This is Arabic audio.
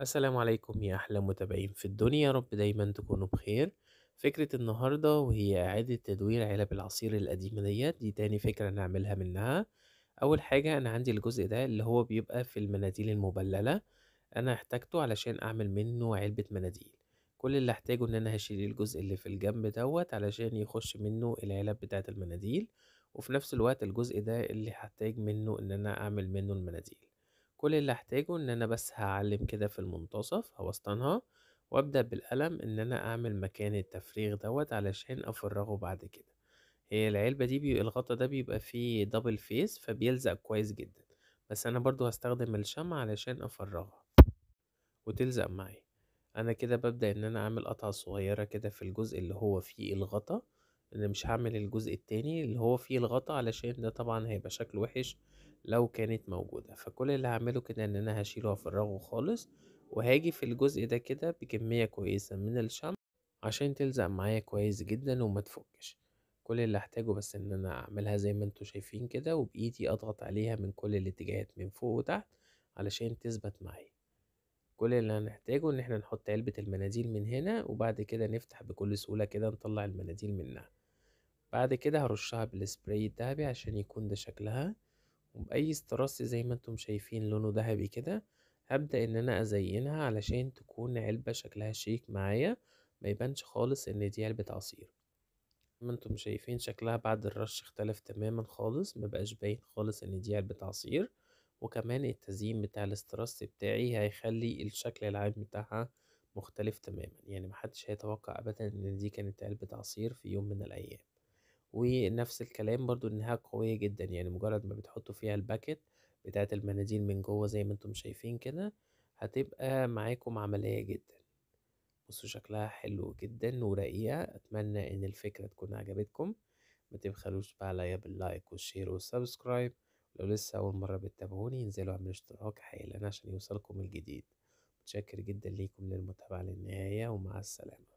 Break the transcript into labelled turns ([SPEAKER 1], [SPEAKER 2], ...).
[SPEAKER 1] السلام عليكم يا أحلى متابعين في الدنيا رب دايما تكونوا بخير فكرة النهاردة وهي إعادة تدوير علب العصير القديمة ديت دي تاني فكرة نعملها منها أول حاجة أنا عندي الجزء ده اللي هو بيبقى في المناديل المبللة أنا احتاجته علشان أعمل منه علبة مناديل كل اللي احتاجه إن أنا هشيل الجزء اللي في الجنب دوت علشان يخش منه العلب بتاعة المناديل وفي نفس الوقت الجزء ده اللي هحتاج منه إن أنا أعمل منه المناديل كل اللي هحتاجه ان انا بس هعلم كده في المنتصف هوسطنها وابدأ بالقلم ان انا اعمل مكان التفريغ دوت علشان افرغه بعد كده هي العلبة دي بي... الغطا ده بيبقى فيه دبل فيس فبيلزق كويس جدا بس انا برضو هستخدم الشمع علشان افرغها وتلزق معايا انا كده ببدأ ان انا اعمل قطعة صغيرة كده في الجزء اللي هو فيه الغطا أنا مش هعمل الجزء التاني اللي هو فيه الغطا علشان ده طبعا هيبقى شكله وحش لو كانت موجودة فكل اللي هعمله كده إن أنا هشيله وأفرغه خالص وهاجي في الجزء ده كده بكمية كويسة من الشمع عشان تلزق معايا كويس جدا وما تفكش كل اللي هحتاجه بس ان انا اعملها زي ما انتوا شايفين كده وبايدي اضغط عليها من كل الاتجاهات من فوق وتحت علشان تثبت معايا كل اللي هنحتاجه ان احنا نحط علبة المناديل من هنا وبعد كده نفتح بكل سهولة كده نطلع المناديل منها بعد كده هرشها بالسبراي الذهبي عشان يكون ده شكلها وبأي استرس زي ما انتم شايفين لونه ذهبي كده هبدأ ان انا ازينها علشان تكون علبة شكلها شيك معايا ما يبانش خالص ان دي علبة عصير ما انتم شايفين شكلها بعد الرش اختلف تماما خالص ما بقاش باين خالص ان دي علبة عصير وكمان التزيين بتاع الاسترس بتاعي هيخلي الشكل العام بتاعها مختلف تماما يعني محدش هيتوقع ابدا ان دي كانت علبة عصير في يوم من الايام ونفس الكلام برضو انها قوية جدا يعني مجرد ما بتحطوا فيها الباكت بتاعة المناديل من جوه زي ما انتم شايفين كده هتبقى معاكم عملية جدا بصوا شكلها حلو جدا ورقيقة اتمنى ان الفكرة تكون عجبتكم ما تبخلوش بقى عليا باللايك والشير والسبسكرايب لو لسه اول مرة بتتابعوني انزلوا اعملوا اشتراك حالا عشان يوصلكم الجديد متشكر جدا ليكم للمتابعة للنهاية ومع السلامة